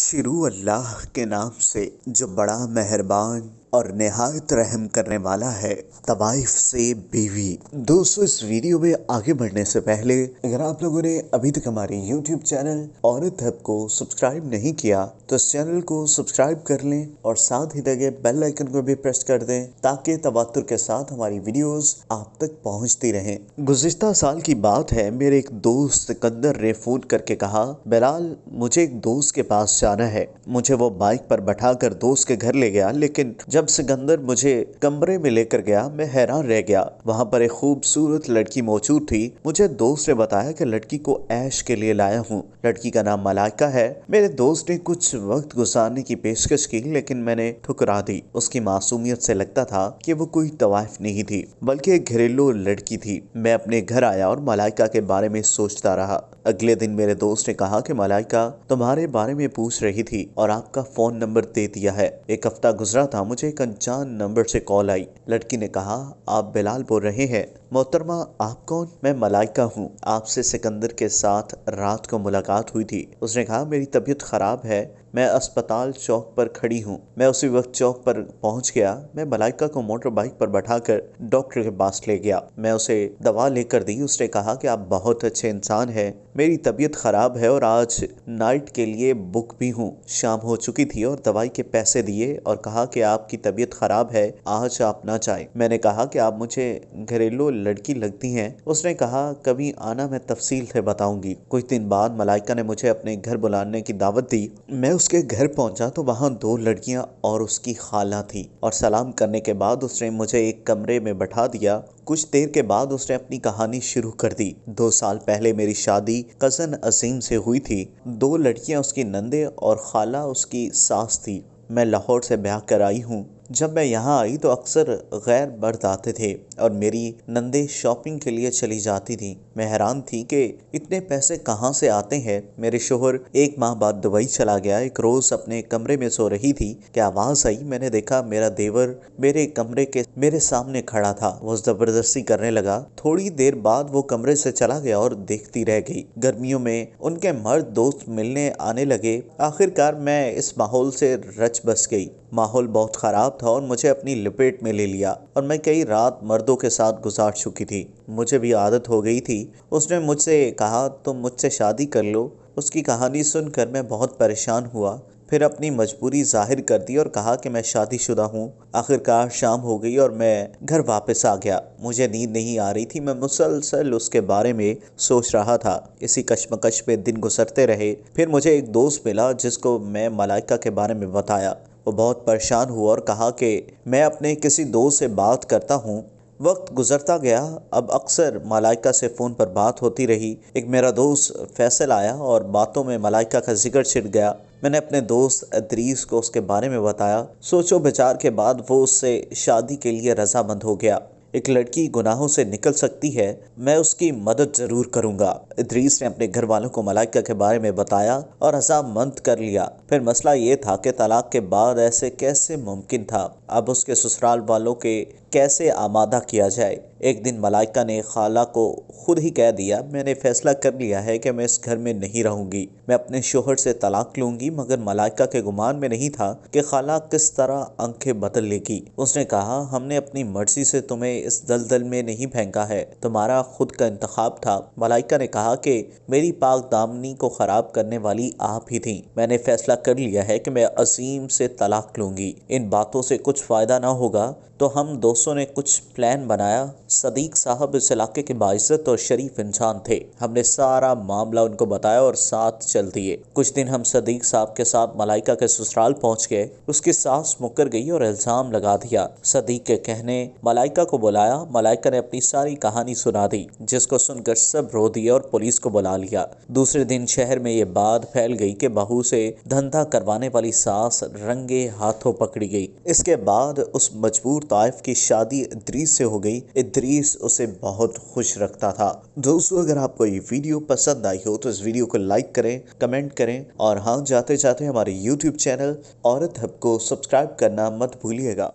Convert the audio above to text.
शुरू अल्लाह के नाम से जो बड़ा मेहरबान और नहायत रहम करने वाला है तवाइफ से बीवी दोस्तों इस वीडियो में आगे बढ़ने से पहले अगर आप लोगों ने अभी तक हमारे यूट्यूब चैनल औरत हब को सब्सक्राइब नहीं किया तो इस चैनल को सब्सक्राइब कर लें और साथ ही लगे बेल आइकन को भी प्रेस कर दें ताकि तवातुर के साथ हमारी वीडियोस आप तक पहुंचती रहें गुजशत साल की बात है मेरे एक दोस्त सिकंदर ने फोन करके कहा बिलाल मुझे एक दोस्त के पास जाना है मुझे वो बाइक पर बैठा कर दोस्त के घर ले गया लेकिन जब जब सिकंदर मुझे कमरे में लेकर गया मैं हैरान रह गया वहाँ पर एक खूबसूरत लड़की मौजूद थी मुझे दोस्त ने बताया कि लड़की को ऐश के लिए लाया हूँ लड़की का नाम मलाइका है मेरे दोस्त ने कुछ वक्त गुजारने की पेशकश की लेकिन मैंने ठुकरा दी उसकी मासूमियत से लगता था कि वो कोई तवाइफ नहीं थी बल्कि एक घरेलू लड़की थी मैं अपने घर आया और मलाइका के बारे में सोचता रहा अगले दिन मेरे दोस्त ने कहा कि मलाइका तुम्हारे बारे में पूछ रही थी और आपका फोन नंबर दे दिया है एक हफ्ता गुजरा था मुझे एक अनजान नंबर से कॉल आई लड़की ने कहा आप बिलाल बोल रहे हैं मोहतरमा आप कौन मैं मलाइका हूँ आपसे सिकंदर के साथ रात को मुलाकात हुई थी उसने कहा मेरी तबीयत खराब है मैं अस्पताल चौक पर खड़ी हूँ मैं उसी वक्त चौक पर पहुँच गया मैं मलाइका को मोटर बाइक पर बैठा कर डॉक्टर के पास ले गया मैं उसे दवा लेकर दी उसने कहा कि आप बहुत अच्छे इंसान हैं मेरी तबीयत खराब है और आज नाइट के लिए बुक भी हूँ शाम हो चुकी थी और दवाई के पैसे दिए और कहा कि आपकी तबीयत खराब है आज आप ना चाहे मैंने कहा कि आप मुझे घरेलू लड़की लगती हैं उसने कहा कभी आना मैं तफसील से बताऊंगी कुछ दिन बाद मलाइका ने मुझे अपने घर बुलाने की दावत दी मैं उसके घर पहुंचा तो वहां दो लड़कियां और उसकी खाला थी और सलाम करने के बाद उसने मुझे एक कमरे में बैठा दिया कुछ देर के बाद उसने अपनी कहानी शुरू कर दी दो साल पहले मेरी शादी कजन असीम से हुई थी दो लड़कियां उसकी नंदे और खाला उसकी सास थी मैं लाहौर से ब्याह कर आई हूँ जब मैं यहाँ आई तो अक्सर गैर मर्द आते थे और मेरी नंदे शॉपिंग के लिए चली जाती थी मैं हैरान थी कि इतने पैसे कहाँ से आते हैं मेरे शोहर एक माह बाद दुबई चला गया एक रोज़ अपने कमरे में सो रही थी क्या आवाज़ आई मैंने देखा मेरा देवर मेरे कमरे के मेरे सामने खड़ा था वो जबरदस्ती करने लगा थोड़ी देर बाद वो कमरे से चला गया और देखती रह गई गर्मियों में उनके मर्द दोस्त मिलने आने लगे आखिरकार मैं इस माहौल से रच बस गई माहौल बहुत ख़राब था और मुझे अपनी लपेट में ले लिया और मैं कई रात मर्दों के साथ गुजार चुकी थी मुझे भी आदत हो गई थी उसने मुझसे कहा तुम मुझसे शादी कर लो उसकी कहानी सुनकर मैं बहुत परेशान हुआ फिर अपनी मजबूरी जाहिर कर दी और कहा कि मैं शादीशुदा हूँ आखिरकार शाम हो गई और मैं घर वापस आ गया मुझे नींद नहीं आ रही थी मैं मुसलसल उसके बारे में सोच रहा था इसी कश्मकश में दिन गुजरते रहे फिर मुझे एक दोस्त मिला जिसको मैं मलाइका के बारे में बताया वो बहुत परेशान हुआ और कहा कि मैं अपने किसी दोस्त से बात करता हूँ वक्त गुजरता गया अब अक्सर मलाइका से फ़ोन पर बात होती रही एक मेरा दोस्त फैसल आया और बातों में मलाइका का जिक्र छिट गया मैंने अपने दोस्त अदरीस को उसके बारे में बताया सोचो विचार के बाद वो उससे शादी के लिए रजामंद हो गया एक लड़की गुनाहों से निकल सकती है मैं उसकी मदद जरूर करूंगा इद्रीस ने अपने घर वालों को मलाइका के बारे में बताया और मंद कर लिया फिर मसला ये था कि तलाक के बाद ऐसे कैसे मुमकिन था अब उसके ससुराल वालों के कैसे आमादा किया जाए एक दिन मलाइका ने खाला को खुद ही कह दिया मैंने फैसला कर लिया है कि मैं इस घर में नहीं रहूंगी मैं अपने शोहर से तलाक लूंगी मगर मलाइका के गुमान में नहीं था कि खाला किस तरह आंखें बदल लेगी उसने कहा हमने अपनी मर्जी से तुम्हें इस दलदल में नहीं फेंका है तुम्हारा खुद का इंतखाब था मलाइका ने कहा कि मेरी पाक दामनी को खराब करने वाली आप ही थी मैंने फैसला कर लिया है कि मैं असीम से तलाक लूंगी इन बातों से कुछ फायदा ना होगा तो हम दोस्त दोस्तों ने कुछ प्लान बनाया सदीक साहब इस इलाके के बाइसत और शरीफ इंसान थे हमने सारा मामला उनको बताया और साथ चल दिए कुछ दिन हम सदीक साहब के साथ मलाइका के ससुराल पहुंच गए उसकी सास मुकर गई और इल्जाम लगा दिया सदीक के कहने मलाइका को बुलाया मलाइका ने अपनी सारी कहानी सुना दी जिसको सुनकर सब रो दिए और पुलिस को बुला लिया दूसरे दिन शहर में ये बात फैल गई कि बहू से धंधा करवाने वाली सास रंगे हाथों पकड़ी गई इसके बाद उस मजबूर ताइफ की शादी इद्रीस से हो गई इद्रीस उसे बहुत खुश रखता था दोस्तों अगर आपको ये वीडियो पसंद आई हो तो इस वीडियो को लाइक करें कमेंट करें और हाँ जाते जाते हमारे यूट्यूब चैनल औरत हब को सब्सक्राइब करना मत भूलिएगा